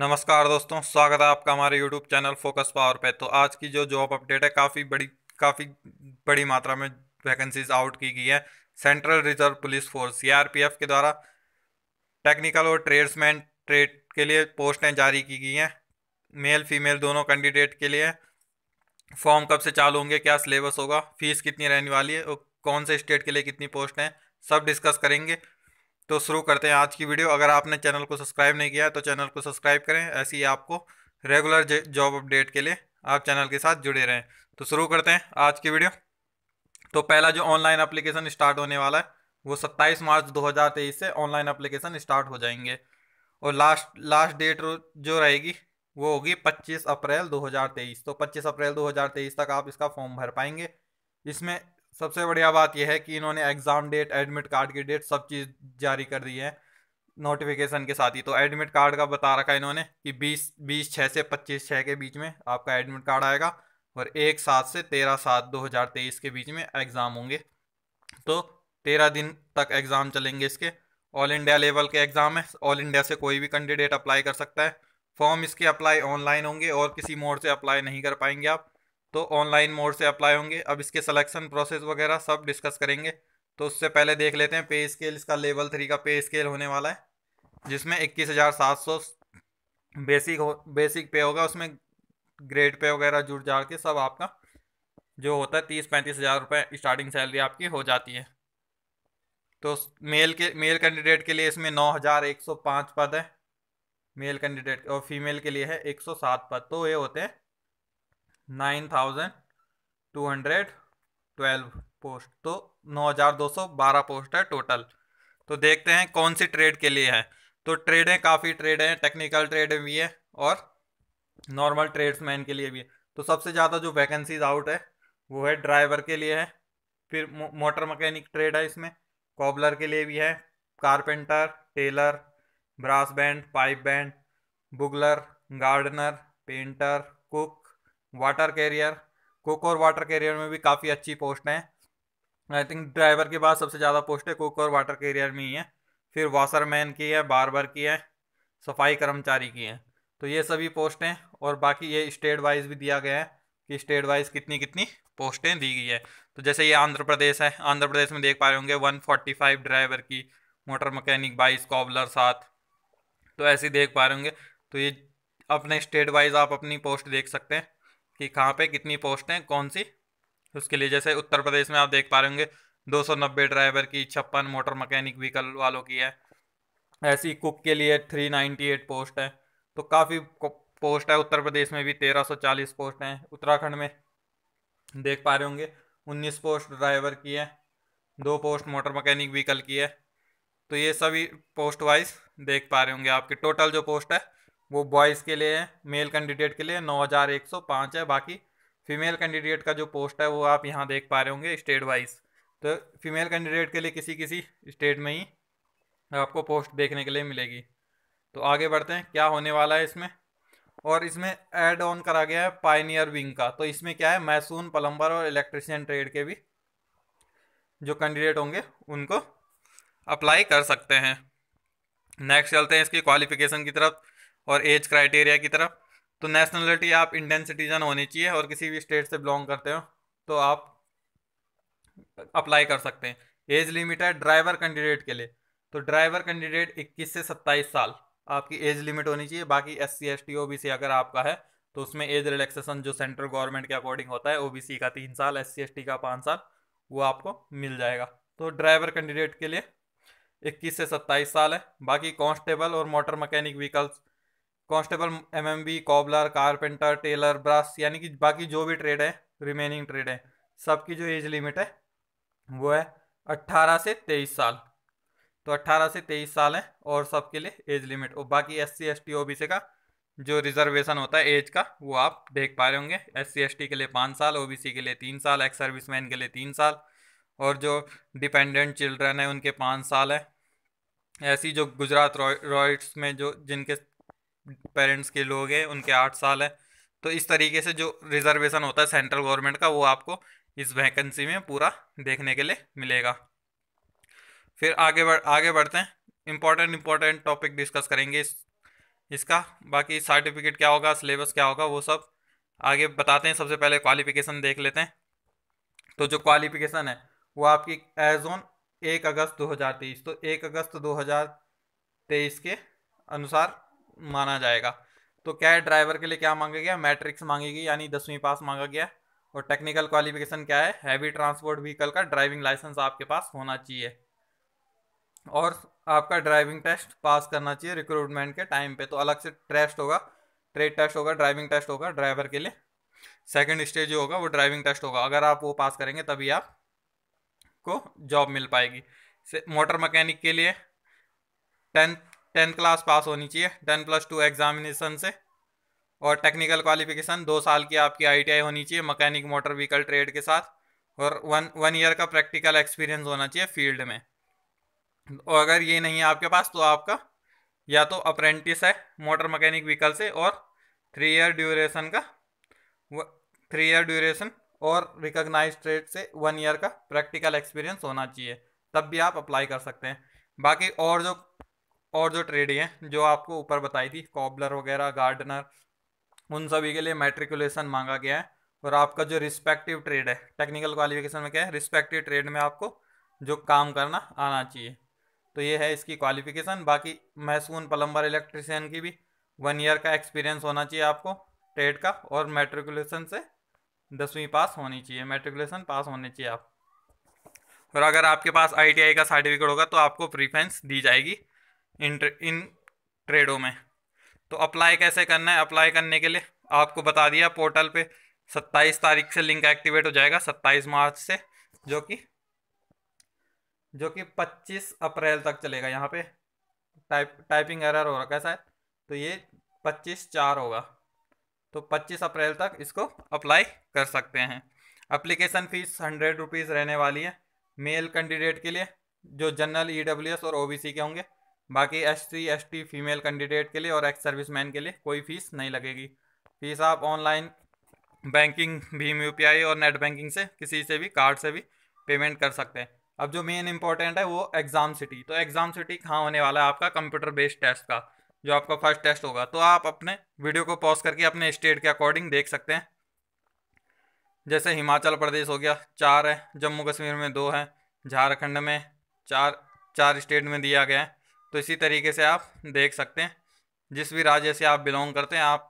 नमस्कार दोस्तों स्वागत है आपका हमारे यूट्यूब चैनल फोकस पावर पे तो आज की जो जॉब अपडेट है काफ़ी बड़ी काफ़ी बड़ी मात्रा में वैकेंसीज आउट की गई है central reserve police force CRPF के द्वारा टेक्निकल और ट्रेड्समैन ट्रेड के लिए पोस्टें जारी की गई हैं मेल फीमेल दोनों कैंडिडेट के लिए फॉर्म कब से चालू होंगे क्या सिलेबस होगा फीस कितनी रहने वाली है और कौन से स्टेट के लिए कितनी पोस्ट हैं सब डिस्कस करेंगे तो शुरू करते हैं आज की वीडियो अगर आपने चैनल को सब्सक्राइब नहीं किया तो चैनल को सब्सक्राइब करें ऐसे ही आपको रेगुलर जॉब अपडेट के लिए आप चैनल के साथ जुड़े रहें तो शुरू करते हैं आज की वीडियो तो पहला जो ऑनलाइन अप्लीकेशन स्टार्ट होने वाला है वो 27 मार्च 2023 से ऑनलाइन अप्लीकेशन स्टार्ट हो जाएंगे और लास्ट लास्ट डेट जो रहेगी वो होगी 25 अप्रैल 2023 तो 25 अप्रैल 2023 तक आप इसका फॉर्म भर पाएंगे इसमें सबसे बढ़िया बात यह है कि इन्होंने एग्ज़ाम डेट एडमिट कार्ड की डेट सब चीज़ जारी कर दी है नोटिफिकेशन के साथ ही तो एडमिट कार्ड का बता रखा है इन्होंने कि बीस बीस छः से पच्चीस छः के बीच में आपका एडमिट कार्ड आएगा और एक सात से तेरह सात दो हज़ार तेईस के बीच में एग्ज़ाम होंगे तो तेरह दिन तक एग्ज़ाम चलेंगे इसके ऑल इंडिया लेवल के एग्ज़ाम है ऑल इंडिया से कोई भी कैंडिडेट अप्लाई कर सकता है फॉर्म इसके अप्लाई ऑनलाइन होंगे और किसी मोड से अप्लाई नहीं कर पाएंगे आप तो ऑनलाइन मोड से अप्लाई होंगे अब इसके सिलेक्शन प्रोसेस वगैरह सब डिस्कस करेंगे तो उससे पहले देख लेते हैं पे स्केल इसका लेवल थ्री का पे स्केल होने वाला है जिसमें इक्कीस हज़ार सात सौ बेसिक हो बेसिक पे होगा उसमें ग्रेड पे वगैरह जुड़ जाड़ के सब आपका जो होता है तीस पैंतीस हज़ार रुपये स्टार्टिंग सैलरी आपकी हो जाती है तो मेल के मेल कैंडिडेट के लिए इसमें नौ हज़ार एक सौ पाँच पद है मेल कैंडिडेट और फीमेल के लिए है एक सौ सात पद तो ये होते हैं nine thousand two hundred twelve post तो नौ हज़ार दो सौ बारह पोस्ट है टोटल तो देखते हैं कौन सी ट्रेड के लिए है तो ट्रेडें काफ़ी ट्रेड हैं टेक्निकल ट्रेड भी है और नॉर्मल ट्रेड्समैन के लिए भी है तो सबसे ज़्यादा जो वैकेंसीज आउट है वो है ड्राइवर के लिए है फिर मोटर मकैनिक ट्रेड है इसमें कॉबलर के लिए भी है carpenter tailor brass band pipe band bugler gardener painter cook water carrier cook और वाटर कैरियर में भी काफ़ी अच्छी पोस्ट हैं आई थिंक ड्राइवर के बाद सबसे ज़्यादा पोस्ट है कुक और वाटर कैरियर में ही है फिर वाशरमैन की है बारबर की है सफाई कर्मचारी की है तो ये सभी पोस्टें और बाकी ये स्टेट वाइज भी दिया गया है कि स्टेट वाइज कितनी कितनी पोस्टें दी गई है तो जैसे ये आंध्र प्रदेश है आंध्र प्रदेश में देख पा रहे होंगे वन ड्राइवर की मोटर मकैनिक बाईस कॉबलर सात तो ऐसे देख पा रहे होंगे तो ये अपने स्टेट वाइज आप अपनी पोस्ट देख सकते हैं कि कहाँ पे कितनी पोस्ट हैं कौन सी उसके लिए जैसे उत्तर प्रदेश में आप देख पा रहे होंगे नब्बे ड्राइवर की छप्पन मोटर मकैनिक व्हीकल वालों की है ऐसी कुक के लिए एट पोस्ट है तो काफ़ी पोस्ट है उत्तर प्रदेश में भी तेरह चालीस पोस्ट हैं उत्तराखंड में देख पा रहे होंगे उन्नीस पोस्ट ड्राइवर की है दो पोस्ट मोटर मकैनिक व्हीकल की है तो ये सभी पोस्ट वाइज देख पा रहे होंगे आपके टोटल जो पोस्ट है वो बॉयज़ के लिए है मेल कैंडिडेट के लिए नौ हज़ार एक सौ पाँच है बाकी फीमेल कैंडिडेट का जो पोस्ट है वो आप यहाँ देख पा रहे होंगे स्टेट वाइज तो फीमेल कैंडिडेट के लिए किसी किसी स्टेट में ही आपको पोस्ट देखने के लिए मिलेगी तो आगे बढ़ते हैं क्या होने वाला है इसमें और इसमें ऐड ऑन करा गया है पाइनियर विंग का तो इसमें क्या है मैसून प्लम्बर और इलेक्ट्रिशियन ट्रेड के भी जो कैंडिडेट होंगे उनको अप्लाई कर सकते हैं नेक्स्ट चलते हैं इसकी क्वालिफिकेशन की तरफ और एज क्राइटेरिया की तरफ तो नेशनलिटी आप इंडियन सिटीजन होनी चाहिए और किसी भी स्टेट से बिलोंग करते हो तो आप अप्लाई कर सकते हैं एज लिमिट है ड्राइवर कैंडिडेट के लिए तो ड्राइवर कैंडिडेट 21 से 27 साल आपकी एज लिमिट होनी चाहिए बाकी S C S T O B C अगर आपका है तो उसमें एज रिलैक्सेशन जो सेंट्रल गवर्नमेंट के अकॉर्डिंग होता है ओ बी सी का तीन साल एस सी एस टी का पाँच साल वो आपको मिल जाएगा तो ड्राइवर कैंडिडेट के लिए इक्कीस से 27 साल है बाकी कांस्टेबल और motor mechanic vehicles constable M M B cobbler carpenter tailor brush यानी कि बाकी जो भी ट्रेड है रिमेनिंग ट्रेड है सबकी जो एज लिमिट है वो है अट्ठारह से तेईस साल तो अट्ठारह से तेईस साल है और सबके लिए एज लिमिट और बाकी S C S T O B C का जो रिजर्वेशन होता है एज का वो आप देख पा रहे होंगे एस सी एस टी के लिए पाँच साल ओ बी सी के लिए तीन साल एक्स सर्विस मैन के लिए तीन साल और जो डिपेंडेंट चिल्ड्रन है उनके पाँच साल है ऐसी जो गुजरात रॉयट्स में जो जिनके पेरेंट्स के लोग हैं उनके आठ साल है तो इस तरीके से जो रिजर्वेशन होता है सेंट्रल गवर्नमेंट का वो आपको इस वैकेंसी में पूरा देखने के लिए मिलेगा फिर आगे बढ़ आगे बढ़ते हैं इम्पोर्टेंट इम्पोर्टेंट टॉपिक डिस्कस करेंगे इस, इसका बाकी सर्टिफिकेट क्या होगा सिलेबस क्या होगा वो सब आगे बताते हैं सबसे पहले क्वालिफिकेशन देख लेते हैं तो जो क्वालिफिकेशन है वो आपकी एज ऑन एक अगस्त 2023 तो एक अगस्त 2023 के अनुसार माना जाएगा तो क्या है ड्राइवर के लिए क्या मांगा गया मैट्रिक्स मांगेगी यानी दसवीं पास मांगा गया और टेक्निकल क्वालिफिकेशन क्या है हैवी ट्रांसपोर्ट व्हीकल का ड्राइविंग लाइसेंस आपके पास होना चाहिए और आपका ड्राइविंग टेस्ट पास करना चाहिए रिक्रूटमेंट के टाइम पे तो अलग से टेस्ट होगा ट्रेड टेस्ट होगा ड्राइविंग टेस्ट होगा ड्राइवर के लिए सेकंड स्टेज जो होगा वो ड्राइविंग टेस्ट होगा अगर आप वो पास करेंगे तभी आप को जॉब मिल पाएगी मोटर मैकेनिक के लिए टेंथ टेंथ क्लास पास होनी चाहिए टेन प्लस टू एग्जामिनेशन से और टेक्निकल क्वालिफिकेशन दो साल की आपकी आईटीआई होनी चाहिए मकैनिक मोटर व्हीकल ट्रेड के साथ और वन वन ईयर का प्रैक्टिकल एक्सपीरियंस होना चाहिए फील्ड में और अगर ये नहीं है आपके पास तो आपका या तो अप्रेंटिस है मोटर मकैनिक व्हीकल से और थ्री ईयर ड्यूरेशन का थ्री ईयर ड्यूरेशन और रिकोगनाइज ट्रेड से वन ईयर का प्रैक्टिकल एक्सपीरियंस होना चाहिए तब भी आप अप्लाई कर सकते हैं बाकी और जो और जो ट्रेडिंग हैं जो आपको ऊपर बताई थी कॉबलर वगैरह गार्डनर उन सभी के लिए मेट्रिकुलेशन मांगा गया है और आपका जो रिस्पेक्टिव ट्रेड है टेक्निकल क्वालिफिकेशन में क्या है रिस्पेक्टिव ट्रेड में आपको जो काम करना आना चाहिए तो ये है इसकी क्वालिफिकेशन बाकी महसून पलम्बर इलेक्ट्रिशियन की भी वन ईयर का एक्सपीरियंस होना चाहिए आपको ट्रेड का और मेट्रिकुलेशन से दसवीं पास होनी चाहिए मेट्रिकुलेशन पास होने चाहिए आप और अगर आपके पास आईटीआई का सर्टिफिकेट होगा तो आपको प्रीफ्रेंस दी जाएगी इन इन ट्रेडों में तो अप्लाई कैसे करना है अप्लाई करने के लिए आपको बता दिया पोर्टल पे 27 तारीख से लिंक एक्टिवेट हो जाएगा 27 मार्च से जो कि जो कि 25 अप्रैल तक चलेगा यहाँ पे टाइप टाइपिंग एरर हो रहा कैसा है तो ये 25 चार होगा तो 25 अप्रैल तक इसको अप्लाई कर सकते हैं अप्लीकेशन फ़ीस हंड्रेड रुपीज़ रहने वाली है मेल कैंडिडेट के लिए जो जनरल ई e और ओ के होंगे बाकी एस सी फीमेल कैंडिडेट के लिए और एक्स सर्विस मैन के लिए कोई फीस नहीं लगेगी फीस आप ऑनलाइन बैंकिंग भीम यू और नेट बैंकिंग से किसी से भी कार्ड से भी पेमेंट कर सकते हैं अब जो मेन इंपॉर्टेंट है वो एग्ज़ाम सिटी तो एग्ज़ाम सिटी कहाँ होने वाला है आपका कंप्यूटर बेस्ड टेस्ट का जो आपका फर्स्ट टेस्ट होगा तो आप अपने वीडियो को पॉज करके अपने स्टेट के अकॉर्डिंग देख सकते हैं जैसे हिमाचल प्रदेश हो गया चार है जम्मू कश्मीर में दो है झारखंड में चार चार स्टेट में दिया गया है तो इसी तरीके से आप देख सकते हैं जिस भी राज्य से आप बिलोंग करते हैं आप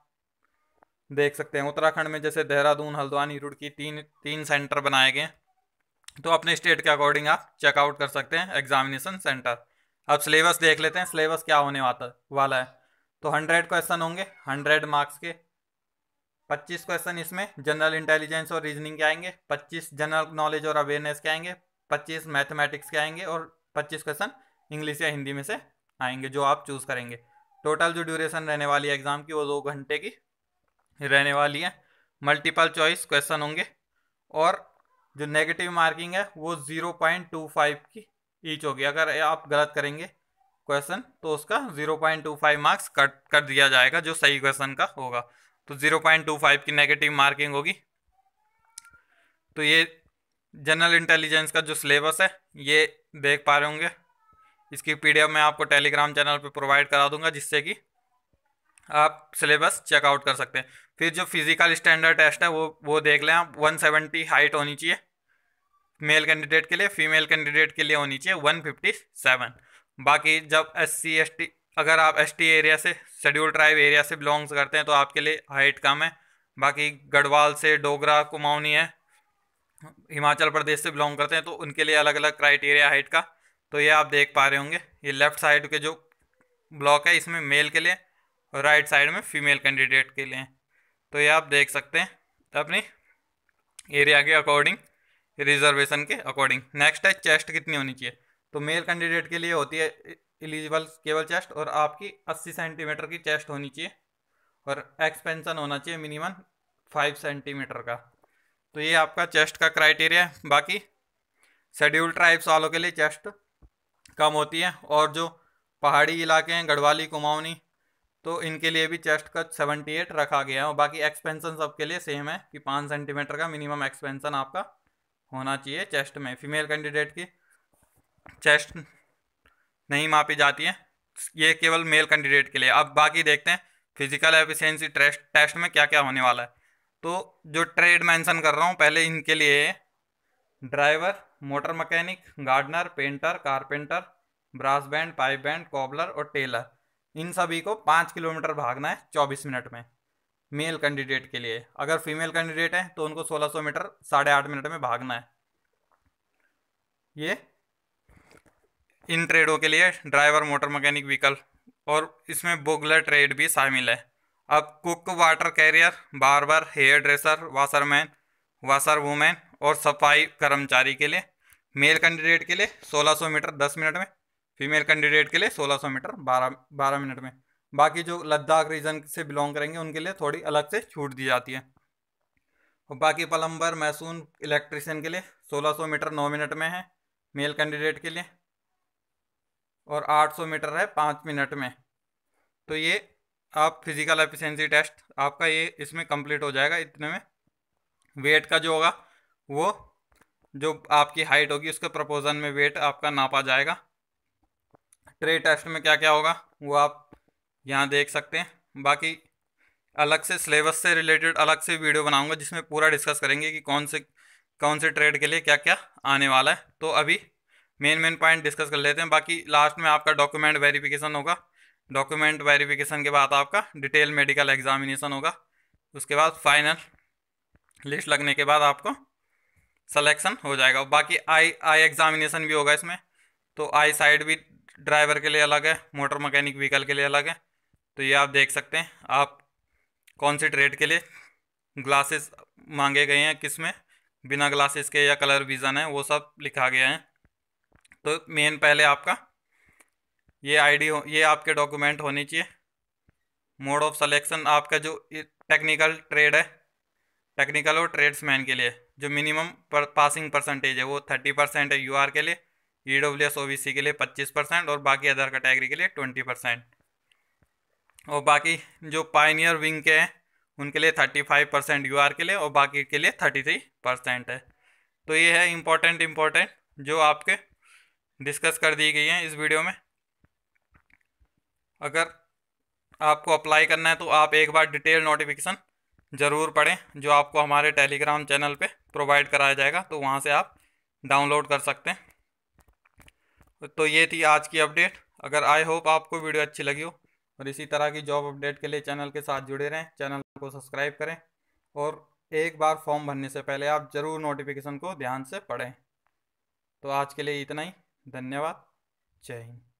देख सकते हैं उत्तराखंड में जैसे देहरादून हल्द्वानी रुड़की तीन तीन सेंटर बनाए गए हैं तो अपने स्टेट के अकॉर्डिंग आप चेकआउट कर सकते हैं एग्जामिनेशन सेंटर अब सिलेबस देख लेते हैं सिलेबस क्या होने वाता वाला है तो हंड्रेड क्वेश्चन होंगे हंड्रेड मार्क्स के पच्चीस क्वेश्चन इसमें जनरल इंटेलिजेंस और रीजनिंग के आएंगे पच्चीस जनरल नॉलेज और अवेयरनेस के आएंगे पच्चीस मैथमेटिक्स के आएंगे और पच्चीस क्वेश्चन इंग्लिश या हिंदी में से आएंगे जो आप चूज़ करेंगे टोटल जो ड्यूरेशन रहने वाली है एग्ज़ाम की वो दो घंटे की रहने वाली है मल्टीपल चॉइस क्वेश्चन होंगे और जो नेगेटिव मार्किंग है वो ज़ीरो पॉइंट टू फाइव की ईच होगी अगर आप गलत करेंगे क्वेश्चन तो उसका zero point two five marks cut कर दिया जाएगा जो सही क्वेश्चन का होगा तो ज़ीरो पॉइंट टू फाइव की नेगेटिव मार्किंग होगी तो ये जनरल इंटेलिजेंस का जो सिलेबस है ये देख पा रहे होंगे इसकी पीडीएफ मैं आपको टेलीग्राम चैनल पे प्रोवाइड करा दूंगा जिससे कि आप सिलेबस चेकआउट कर सकते हैं फिर जो फिजिकल स्टैंडर्ड टेस्ट है वो वो देख लें आप वन सेवेंटी हाइट होनी चाहिए मेल कैंडिडेट के लिए फीमेल कैंडिडेट के लिए होनी चाहिए वन फिफ्टी सेवन बाकी जब एस सी एस टी अगर आप एस टी एरिया से शेड्यूल ट्राइब एरिया से बिलोंग्स करते हैं तो आपके लिए हाइट कम है बाकी गढ़वाल से डोगरा कुमाऊनी है हिमाचल प्रदेश से बिलोंग करते हैं तो उनके लिए अलग अलग क्राइटेरिया हाइट का तो ये आप देख पा रहे होंगे ये लेफ़्ट साइड के जो ब्लॉक है इसमें मेल के लिए और राइट साइड में फीमेल कैंडिडेट के लिए तो ये आप देख सकते हैं अपनी एरिया के अकॉर्डिंग रिजर्वेशन के अकॉर्डिंग नेक्स्ट है चेस्ट कितनी होनी चाहिए तो मेल कैंडिडेट के लिए होती है एलिजिबल केवल चेस्ट और आपकी 80 सेंटीमीटर की चेस्ट होनी चाहिए और एक्सपेंशन होना चाहिए मिनिमम 5 सेंटीमीटर का तो ये आपका चेस्ट का क्राइटेरिया है बाकी शेड्यूल ट्राइब्स वालों के लिए चेस्ट कम होती है और जो पहाड़ी इलाके हैं गढ़वाली कुमाऊनी तो इनके लिए भी चेस्ट कट सेवेंटी एट रखा गया है और बाकी एक्सपेंसन सबके लिए सेम है कि पाँच सेंटीमीटर का मिनिमम एक्सपेंसन आपका होना चाहिए चेस्ट में फीमेल कैंडिडेट की चेस्ट नहीं मापी जाती है ये केवल मेल कैंडिडेट के लिए अब बाकी देखते हैं फिजिकल एफिशेंसी टेस्ट टेस्ट में क्या क्या होने वाला है तो जो ट्रेड मैंसन कर रहा हूँ पहले इनके लिए driver motor mechanic gardener painter carpenter brass band pipe band cobbler और टेलर इन सभी को पाँच किलोमीटर भागना है चौबीस मिनट में मेल कैंडिडेट के लिए अगर फीमेल कैंडिडेट हैं तो उनको सोलह सौ मीटर साढ़े आठ मिनट में भागना है ये इन ट्रेडों के लिए ड्राइवर मोटर मैकेनिक व्हीकल और इसमें बोगलर ट्रेड भी शामिल है अब cook water carrier barber hair dresser washerman washer women और सफाई कर्मचारी के लिए मेल कैंडिडेट के लिए 1600 मीटर 10 मिनट में फीमेल कैंडिडेट के लिए 1600 मीटर 12 12 मिनट में बाकी जो लद्दाख रीजन से बिलोंग करेंगे उनके लिए थोड़ी अलग से छूट दी जाती है और बाकी पलम्बर मैसून इलेक्ट्रिशियन के लिए 1600 मीटर 9 मिनट में है मेल कैंडिडेट के लिए और 800 मीटर है पाँच मिनट में तो ये आप फिज़िकल एफिशिएंसी टेस्ट आपका ये इसमें कंप्लीट हो जाएगा इतने में वेट का जो होगा वो जो आपकी हाइट होगी उसके प्रपोजन में वेट आपका नापा जाएगा ट्रे टेस्ट में क्या क्या होगा वो आप यहाँ देख सकते हैं बाकी अलग से सिलेबस से रिलेटेड अलग से वीडियो बनाऊंगा जिसमें पूरा डिस्कस करेंगे कि कौन से कौन से ट्रेड के लिए क्या क्या आने वाला है तो अभी मेन मेन पॉइंट डिस्कस कर लेते हैं बाकी लास्ट में आपका डॉक्यूमेंट वेरिफिकेशन होगा डॉक्यूमेंट वेरिफिकेशन के बाद आपका डिटेल मेडिकल एग्जामिनेशन होगा उसके बाद फाइनल लिस्ट लगने के बाद आपको सलेक्शन हो जाएगा बाकी आई आई एग्जामिनेशन भी होगा इसमें तो आई साइड भी ड्राइवर के लिए अलग है मोटर मैकेनिक व्हीकल के लिए अलग है तो ये आप देख सकते हैं आप कौन से ट्रेड के लिए ग्लासेस मांगे गए हैं किस में बिना ग्लासेस के या कलर विज़न है वो सब लिखा गया है तो मेन पहले आपका ये आईडी हो ये आपके डॉक्यूमेंट होनी चाहिए मोड ऑफ सिलेक्शन आपका जो टेक्निकल ट्रेड है टेक्निकल और ट्रेड्समैन के लिए जो मिनिमम पर, पासिंग परसेंटेज है वो थर्टी परसेंट है यू आर के लिए E W S O B C के लिए पच्चीस परसेंट और बाकी अदर कैटेगरी के लिए ट्वेंटी परसेंट और बाकी जो पाइनियर विंग के हैं उनके लिए thirty five percent U R के लिए और बाकी के लिए थर्टी थ्री परसेंट है तो ये है इम्पोर्टेंट इम्पोर्टेंट जो आपके डिस्कस कर दी गई हैं इस वीडियो में अगर आपको अप्लाई करना है तो आप एक बार डिटेल नोटिफिकेशन ज़रूर पढ़ें जो आपको हमारे टेलीग्राम चैनल पर प्रोवाइड कराया जाएगा तो वहाँ से आप डाउनलोड कर सकते हैं तो ये थी आज की अपडेट अगर आई होप आपको वीडियो अच्छी लगी हो और इसी तरह की जॉब अपडेट के लिए चैनल के साथ जुड़े रहें चैनल को सब्सक्राइब करें और एक बार फॉर्म भरने से पहले आप ज़रूर नोटिफिकेशन को ध्यान से पढ़ें तो आज के लिए इतना ही धन्यवाद जय हिंद